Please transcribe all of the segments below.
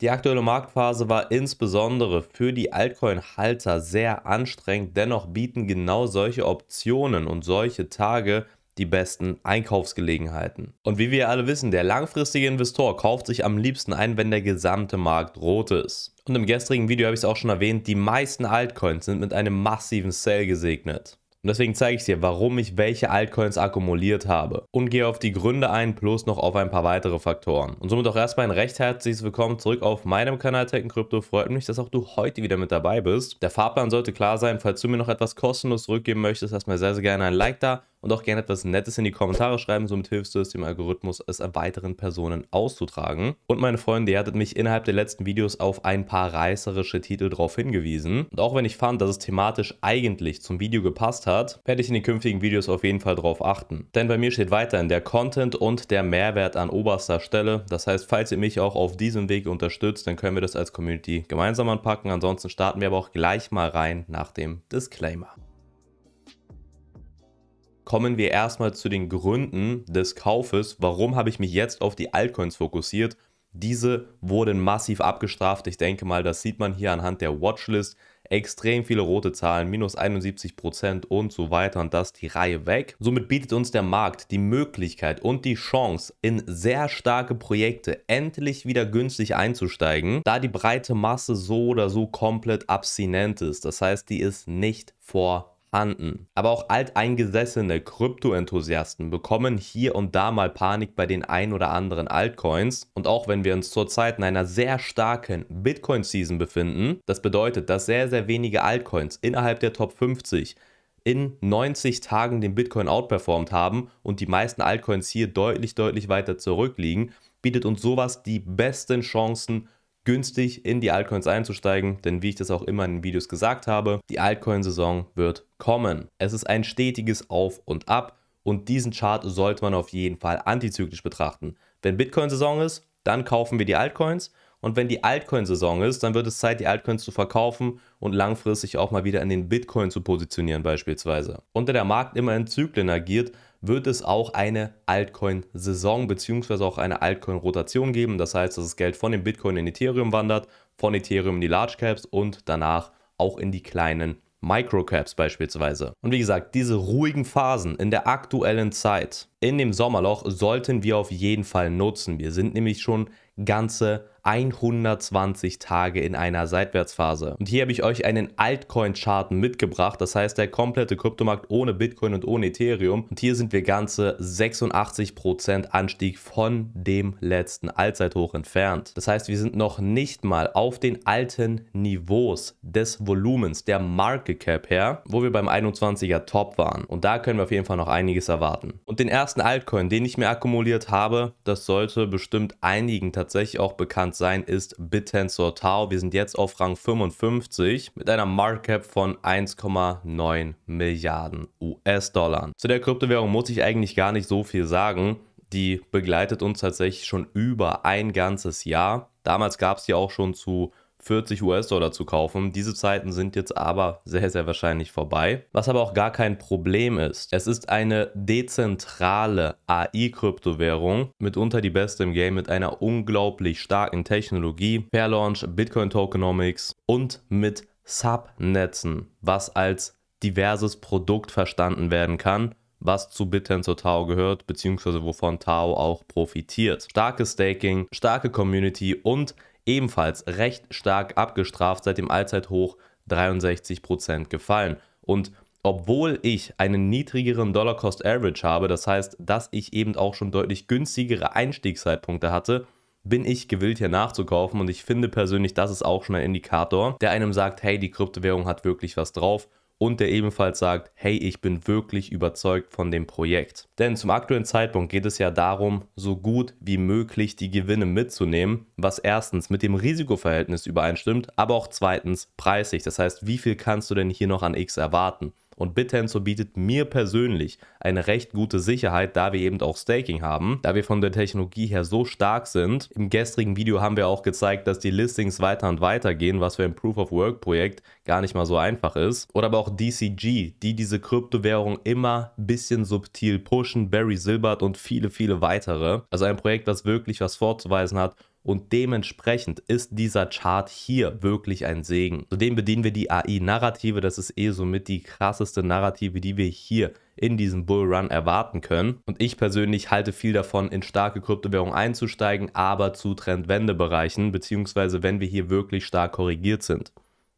Die aktuelle Marktphase war insbesondere für die Altcoin-Halter sehr anstrengend, dennoch bieten genau solche Optionen und solche Tage die besten Einkaufsgelegenheiten. Und wie wir alle wissen, der langfristige Investor kauft sich am liebsten ein, wenn der gesamte Markt rot ist. Und im gestrigen Video habe ich es auch schon erwähnt, die meisten Altcoins sind mit einem massiven Sale gesegnet. Und deswegen zeige ich dir, warum ich welche Altcoins akkumuliert habe und gehe auf die Gründe ein, plus noch auf ein paar weitere Faktoren. Und somit auch erstmal ein recht herzliches Willkommen zurück auf meinem Kanal Tech Crypto. Freut mich, dass auch du heute wieder mit dabei bist. Der Fahrplan sollte klar sein. Falls du mir noch etwas kostenlos zurückgeben möchtest, lass mir sehr, sehr gerne ein Like da und auch gerne etwas Nettes in die Kommentare schreiben. Somit hilfst du es dem Algorithmus, es weiteren Personen auszutragen. Und meine Freunde, ihr hattet mich innerhalb der letzten Videos auf ein paar reißerische Titel darauf hingewiesen. Und auch wenn ich fand, dass es thematisch eigentlich zum Video gepasst hat, werde ich in den künftigen Videos auf jeden Fall darauf achten. Denn bei mir steht weiterhin der Content und der Mehrwert an oberster Stelle. Das heißt, falls ihr mich auch auf diesem Weg unterstützt, dann können wir das als Community gemeinsam anpacken. Ansonsten starten wir aber auch gleich mal rein nach dem Disclaimer kommen wir erstmal zu den Gründen des Kaufes. Warum habe ich mich jetzt auf die Altcoins fokussiert? Diese wurden massiv abgestraft. Ich denke mal, das sieht man hier anhand der Watchlist. Extrem viele rote Zahlen, minus 71% und so weiter und das die Reihe weg. Somit bietet uns der Markt die Möglichkeit und die Chance, in sehr starke Projekte endlich wieder günstig einzusteigen, da die breite Masse so oder so komplett abstinent ist. Das heißt, die ist nicht vor fanden. Aber auch alteingesessene Krypto-Enthusiasten bekommen hier und da mal Panik bei den ein oder anderen Altcoins. Und auch wenn wir uns zurzeit in einer sehr starken Bitcoin-Season befinden, das bedeutet, dass sehr, sehr wenige Altcoins innerhalb der Top 50 in 90 Tagen den Bitcoin outperformt haben und die meisten Altcoins hier deutlich, deutlich weiter zurückliegen, bietet uns sowas die besten Chancen, günstig in die Altcoins einzusteigen. Denn wie ich das auch immer in den Videos gesagt habe, die Altcoin-Saison wird kommen. Es ist ein stetiges Auf und Ab und diesen Chart sollte man auf jeden Fall antizyklisch betrachten. Wenn Bitcoin-Saison ist, dann kaufen wir die Altcoins und wenn die Altcoin-Saison ist, dann wird es Zeit, die Altcoins zu verkaufen und langfristig auch mal wieder in den Bitcoin zu positionieren beispielsweise. Und da der Markt immer in Zyklen agiert, wird es auch eine Altcoin-Saison bzw. auch eine Altcoin-Rotation geben. Das heißt, dass das Geld von dem Bitcoin in Ethereum wandert, von Ethereum in die Large Caps und danach auch in die kleinen Microcaps beispielsweise. Und wie gesagt, diese ruhigen Phasen in der aktuellen Zeit, in dem Sommerloch, sollten wir auf jeden Fall nutzen. Wir sind nämlich schon ganze 120 Tage in einer Seitwärtsphase. Und hier habe ich euch einen Altcoin-Chart mitgebracht, das heißt der komplette Kryptomarkt ohne Bitcoin und ohne Ethereum. Und hier sind wir ganze 86% Anstieg von dem letzten Allzeithoch entfernt. Das heißt, wir sind noch nicht mal auf den alten Niveaus des Volumens, der Market Cap her, wo wir beim 21er Top waren. Und da können wir auf jeden Fall noch einiges erwarten. Und den ersten Altcoin, den ich mir akkumuliert habe, das sollte bestimmt einigen tatsächlich auch bekannt bekannt sein, ist Bittensor Tau. Wir sind jetzt auf Rang 55 mit einer Market Cap von 1,9 Milliarden US-Dollar. Zu der Kryptowährung muss ich eigentlich gar nicht so viel sagen. Die begleitet uns tatsächlich schon über ein ganzes Jahr. Damals gab es die auch schon zu 40 US-Dollar zu kaufen. Diese Zeiten sind jetzt aber sehr, sehr wahrscheinlich vorbei. Was aber auch gar kein Problem ist. Es ist eine dezentrale AI-Kryptowährung, mitunter die beste im Game, mit einer unglaublich starken Technologie. Per Launch, Bitcoin Tokenomics und mit Subnetzen, was als diverses Produkt verstanden werden kann was zu BitTensor Tao gehört, beziehungsweise wovon Tao auch profitiert. Starkes Staking, starke Community und ebenfalls recht stark abgestraft, seit dem Allzeithoch 63% gefallen. Und obwohl ich einen niedrigeren Dollar Cost Average habe, das heißt, dass ich eben auch schon deutlich günstigere Einstiegszeitpunkte hatte, bin ich gewillt hier nachzukaufen und ich finde persönlich, das ist auch schon ein Indikator, der einem sagt, hey, die Kryptowährung hat wirklich was drauf und der ebenfalls sagt, hey, ich bin wirklich überzeugt von dem Projekt. Denn zum aktuellen Zeitpunkt geht es ja darum, so gut wie möglich die Gewinne mitzunehmen, was erstens mit dem Risikoverhältnis übereinstimmt, aber auch zweitens preislich. Das heißt, wie viel kannst du denn hier noch an X erwarten? Und BitTensor bietet mir persönlich eine recht gute Sicherheit, da wir eben auch Staking haben, da wir von der Technologie her so stark sind. Im gestrigen Video haben wir auch gezeigt, dass die Listings weiter und weiter gehen, was für ein Proof of Work Projekt gar nicht mal so einfach ist. Oder aber auch DCG, die diese Kryptowährung immer ein bisschen subtil pushen, Barry Silbert und viele, viele weitere. Also ein Projekt, was wirklich was vorzuweisen hat und dementsprechend ist dieser Chart hier wirklich ein Segen. Zudem bedienen wir die AI-Narrative. Das ist eh somit die krasseste Narrative, die wir hier in diesem Bullrun erwarten können. Und ich persönlich halte viel davon, in starke Kryptowährungen einzusteigen, aber zu Trendwendebereichen, beziehungsweise wenn wir hier wirklich stark korrigiert sind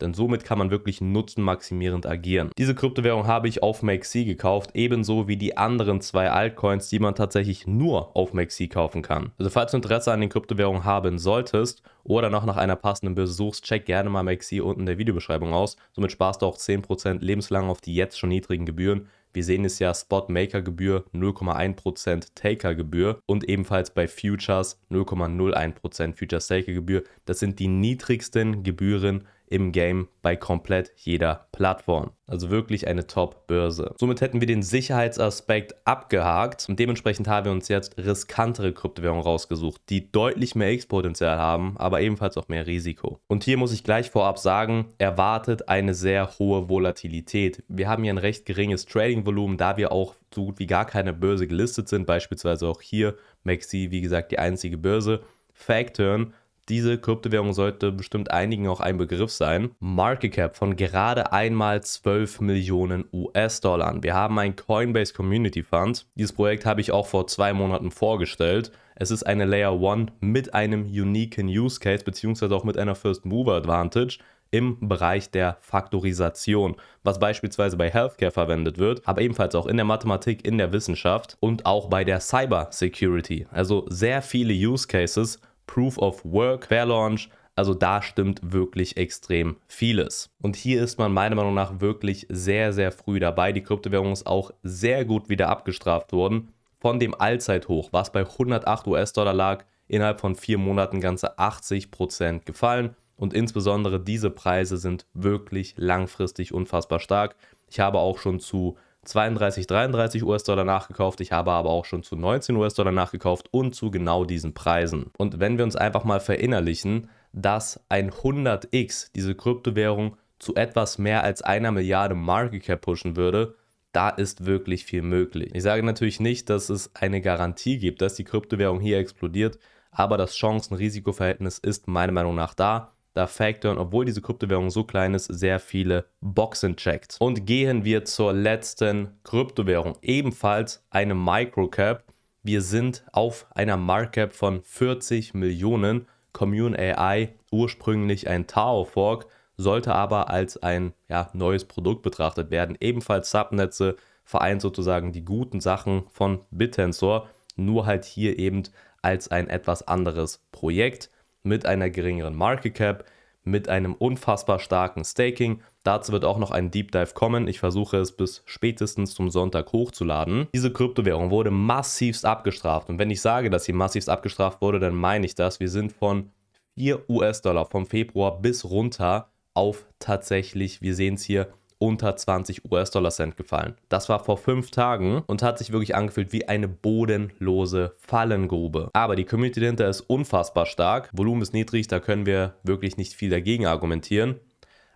denn somit kann man wirklich nutzenmaximierend agieren. Diese Kryptowährung habe ich auf Maxi gekauft, ebenso wie die anderen zwei Altcoins, die man tatsächlich nur auf Maxi kaufen kann. Also falls du Interesse an den Kryptowährungen haben solltest oder noch nach einer passenden Börse suchst, check gerne mal Maxi unten in der Videobeschreibung aus. Somit sparst du auch 10% lebenslang auf die jetzt schon niedrigen Gebühren. Wir sehen es ja Spot-Maker-Gebühr 0,1% Taker-Gebühr und ebenfalls bei Futures 0,01% Futures-Taker-Gebühr. Das sind die niedrigsten Gebühren, im Game bei komplett jeder Plattform. Also wirklich eine Top-Börse. Somit hätten wir den Sicherheitsaspekt abgehakt und dementsprechend haben wir uns jetzt riskantere Kryptowährungen rausgesucht, die deutlich mehr X-Potenzial haben, aber ebenfalls auch mehr Risiko. Und hier muss ich gleich vorab sagen, erwartet eine sehr hohe Volatilität. Wir haben hier ein recht geringes Trading-Volumen, da wir auch so gut wie gar keine Börse gelistet sind, beispielsweise auch hier Maxi, wie gesagt, die einzige Börse. Factorn diese Kryptowährung sollte bestimmt einigen auch ein Begriff sein. Market Cap von gerade einmal 12 Millionen US-Dollar. Wir haben ein Coinbase Community Fund. Dieses Projekt habe ich auch vor zwei Monaten vorgestellt. Es ist eine Layer 1 mit einem uniken Use Case beziehungsweise auch mit einer First Mover Advantage im Bereich der Faktorisation, was beispielsweise bei Healthcare verwendet wird, aber ebenfalls auch in der Mathematik, in der Wissenschaft und auch bei der Cyber Security. Also sehr viele Use Cases, Proof of Work, Fair Launch. Also da stimmt wirklich extrem vieles. Und hier ist man meiner Meinung nach wirklich sehr, sehr früh dabei. Die Kryptowährung ist auch sehr gut wieder abgestraft worden von dem Allzeithoch, was bei 108 US-Dollar lag, innerhalb von vier Monaten ganze 80% gefallen. Und insbesondere diese Preise sind wirklich langfristig unfassbar stark. Ich habe auch schon zu 32, 33 US-Dollar nachgekauft. Ich habe aber auch schon zu 19 US-Dollar nachgekauft und zu genau diesen Preisen. Und wenn wir uns einfach mal verinnerlichen, dass ein 100x diese Kryptowährung zu etwas mehr als einer Milliarde Market Cap pushen würde, da ist wirklich viel möglich. Ich sage natürlich nicht, dass es eine Garantie gibt, dass die Kryptowährung hier explodiert, aber das Chancen-Risiko-Verhältnis ist meiner Meinung nach da da Factorn, obwohl diese Kryptowährung so klein ist, sehr viele Boxen checkt. Und gehen wir zur letzten Kryptowährung, ebenfalls eine Microcap. Wir sind auf einer Markup von 40 Millionen. Commune AI ursprünglich ein Tau Fork, sollte aber als ein ja, neues Produkt betrachtet werden. Ebenfalls Subnetze vereint sozusagen die guten Sachen von BitTensor, nur halt hier eben als ein etwas anderes Projekt mit einer geringeren Market Cap, mit einem unfassbar starken Staking. Dazu wird auch noch ein Deep Dive kommen. Ich versuche es bis spätestens zum Sonntag hochzuladen. Diese Kryptowährung wurde massivst abgestraft. Und wenn ich sage, dass sie massivst abgestraft wurde, dann meine ich das. Wir sind von 4 US-Dollar vom Februar bis runter auf tatsächlich, wir sehen es hier, unter 20 US-Dollar-Cent gefallen. Das war vor fünf Tagen und hat sich wirklich angefühlt wie eine bodenlose Fallengrube. Aber die Community dahinter ist unfassbar stark. Volumen ist niedrig, da können wir wirklich nicht viel dagegen argumentieren.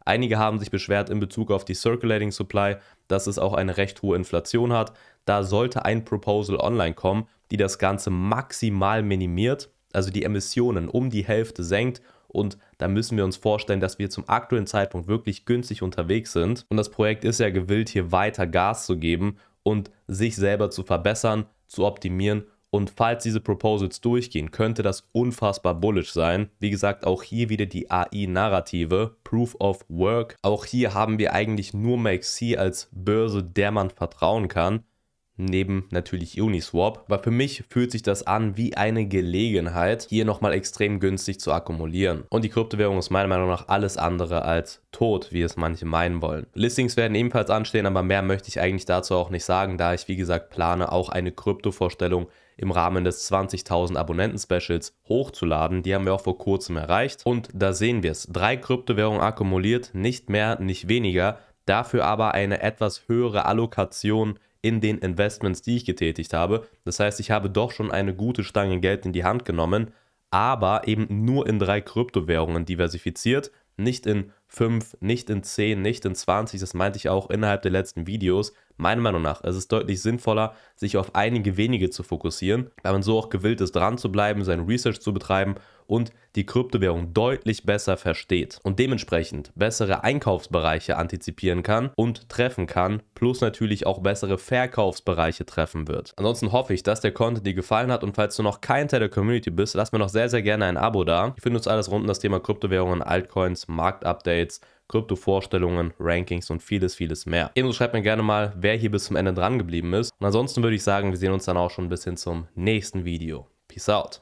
Einige haben sich beschwert in Bezug auf die Circulating Supply, dass es auch eine recht hohe Inflation hat. Da sollte ein Proposal online kommen, die das Ganze maximal minimiert, also die Emissionen um die Hälfte senkt und da müssen wir uns vorstellen, dass wir zum aktuellen Zeitpunkt wirklich günstig unterwegs sind. Und das Projekt ist ja gewillt, hier weiter Gas zu geben und sich selber zu verbessern, zu optimieren. Und falls diese Proposals durchgehen, könnte das unfassbar bullish sein. Wie gesagt, auch hier wieder die AI-Narrative, Proof of Work. Auch hier haben wir eigentlich nur Maxi als Börse, der man vertrauen kann neben natürlich Uniswap. Aber für mich fühlt sich das an wie eine Gelegenheit, hier nochmal extrem günstig zu akkumulieren. Und die Kryptowährung ist meiner Meinung nach alles andere als tot, wie es manche meinen wollen. Listings werden ebenfalls anstehen, aber mehr möchte ich eigentlich dazu auch nicht sagen, da ich wie gesagt plane, auch eine Kryptovorstellung im Rahmen des 20.000 Abonnenten-Specials hochzuladen. Die haben wir auch vor kurzem erreicht. Und da sehen wir es. Drei Kryptowährungen akkumuliert, nicht mehr, nicht weniger. Dafür aber eine etwas höhere Allokation in den Investments, die ich getätigt habe. Das heißt, ich habe doch schon eine gute Stange Geld in die Hand genommen, aber eben nur in drei Kryptowährungen diversifiziert, nicht in fünf, nicht in zehn, nicht in zwanzig. Das meinte ich auch innerhalb der letzten Videos. Meiner Meinung nach ist es deutlich sinnvoller, sich auf einige wenige zu fokussieren, weil man so auch gewillt ist, dran zu bleiben, sein Research zu betreiben und die Kryptowährung deutlich besser versteht und dementsprechend bessere Einkaufsbereiche antizipieren kann und treffen kann, plus natürlich auch bessere Verkaufsbereiche treffen wird. Ansonsten hoffe ich, dass der Content dir gefallen hat und falls du noch kein Teil der Community bist, lass mir noch sehr, sehr gerne ein Abo da. Ich finde uns alles rund um das Thema Kryptowährungen, Altcoins, Marktupdates, Kryptovorstellungen, Rankings und vieles, vieles mehr. Ebenso schreibt mir gerne mal, wer hier bis zum Ende dran geblieben ist. Und ansonsten würde ich sagen, wir sehen uns dann auch schon bis hin zum nächsten Video. Peace out.